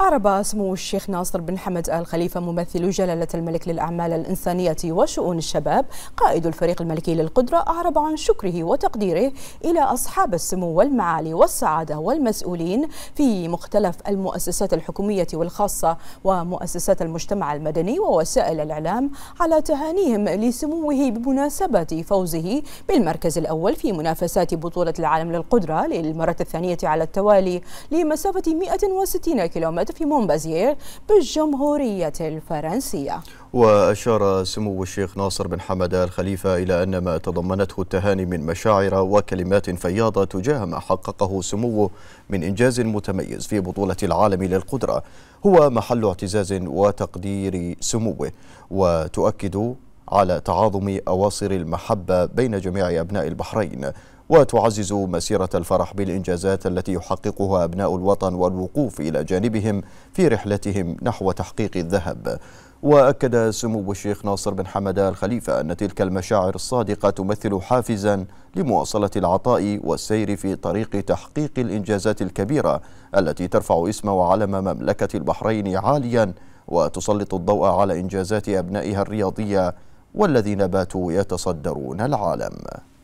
أعرب سمو الشيخ ناصر بن حمد آل خليفة ممثل جلالة الملك للأعمال الإنسانية وشؤون الشباب قائد الفريق الملكي للقدرة أعرب عن شكره وتقديره إلى أصحاب السمو والمعالي والسعادة والمسؤولين في مختلف المؤسسات الحكومية والخاصة ومؤسسات المجتمع المدني ووسائل الإعلام على تهانيهم لسموه بمناسبة فوزه بالمركز الأول في منافسات بطولة العالم للقدرة للمرة الثانية على التوالي لمسافة 160 كيلومتر الاتحاد في مونبازيير بالجمهورية الفرنسية وأشار سمو الشيخ ناصر بن حمد الخليفة إلى أن ما تضمنته التهاني من مشاعر وكلمات فياضة تجاه ما حققه سموه من إنجاز متميز في بطولة العالم للقدرة هو محل اعتزاز وتقدير سموه وتؤكد على تعاظم أواصر المحبة بين جميع أبناء البحرين وتعزز مسيرة الفرح بالإنجازات التي يحققها أبناء الوطن والوقوف إلى جانبهم في رحلتهم نحو تحقيق الذهب وأكد سمو الشيخ ناصر بن حمدان الخليفة أن تلك المشاعر الصادقة تمثل حافزا لمواصلة العطاء والسير في طريق تحقيق الإنجازات الكبيرة التي ترفع اسم وعلم مملكة البحرين عاليا وتسلط الضوء على إنجازات أبنائها الرياضية والذين باتوا يتصدرون العالم